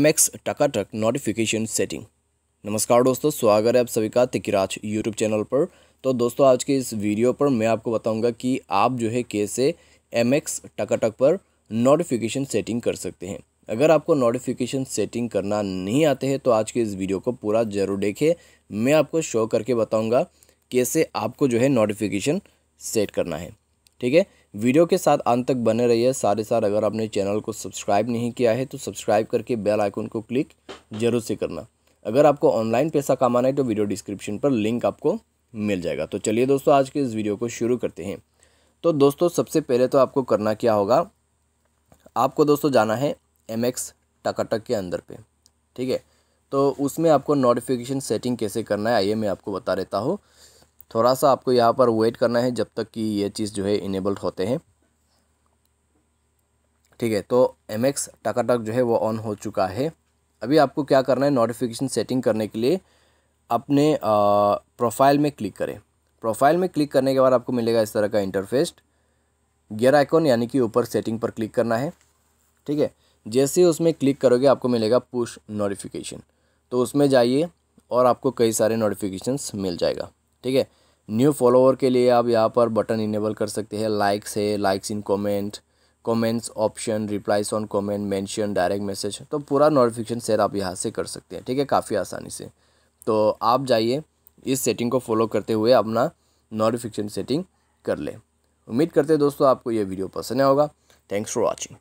max टकाटक notification setting नमस्कार दोस्तों स्वागत है आप सभी का तिकिराज यूट्यूब चैनल पर तो दोस्तों आज के इस वीडियो पर मैं आपको बताऊंगा कि आप जो है कैसे एम एक्स टकाटक पर नोटिफिकेशन सेटिंग कर सकते हैं अगर आपको नोटिफिकेशन सेटिंग करना नहीं आते हैं तो आज के इस वीडियो को पूरा जरूर देखें मैं आपको शो करके बताऊँगा कैसे आपको जो है नोटिफिकेशन सेट करना है ठीक है वीडियो के साथ अंत तक बने रहिए सारे साथ अगर आपने चैनल को सब्सक्राइब नहीं किया है तो सब्सक्राइब करके बेल आइकन को क्लिक जरूर से करना अगर आपको ऑनलाइन पैसा कमाना है तो वीडियो डिस्क्रिप्शन पर लिंक आपको मिल जाएगा तो चलिए दोस्तों आज के इस वीडियो को शुरू करते हैं तो दोस्तों सबसे पहले तो आपको करना क्या होगा आपको दोस्तों जाना है एम एक्स टकाटक के अंदर पे ठीक है तो उसमें आपको नोटिफिकेशन सेटिंग कैसे करना है आइए मैं आपको बता देता हूँ थोड़ा सा आपको यहाँ पर वेट करना है जब तक कि ये चीज़ जो है इनेबल्ड होते हैं ठीक है तो एम एक्स टकाटक जो है वो ऑन हो चुका है अभी आपको क्या करना है नोटिफिकेशन सेटिंग करने के लिए अपने प्रोफाइल में क्लिक करें प्रोफाइल में क्लिक करने के बाद आपको मिलेगा इस तरह का इंटरफेस गियर आइकॉन यानी कि ऊपर सेटिंग पर क्लिक करना है ठीक है जैसे उसमें क्लिक करोगे आपको मिलेगा पुश नोटिफिकेशन तो उसमें जाइए और आपको कई सारे नोटिफिकेशंस मिल जाएगा ठीक है न्यू फॉलोअर के लिए आप यहाँ पर बटन इनेबल कर सकते हैं लाइक्स है likes in comment comments option replies on comment mention direct message तो पूरा नोटिफिकेशन शेयर आप यहाँ से कर सकते हैं ठीक है काफ़ी आसानी से तो आप जाइए इस सेटिंग को फॉलो करते हुए अपना नोटिफिकेशन सेटिंग कर लें उम्मीद करते हैं दोस्तों आपको ये वीडियो पसंद आया होगा थैंक्स फॉर वॉचिंग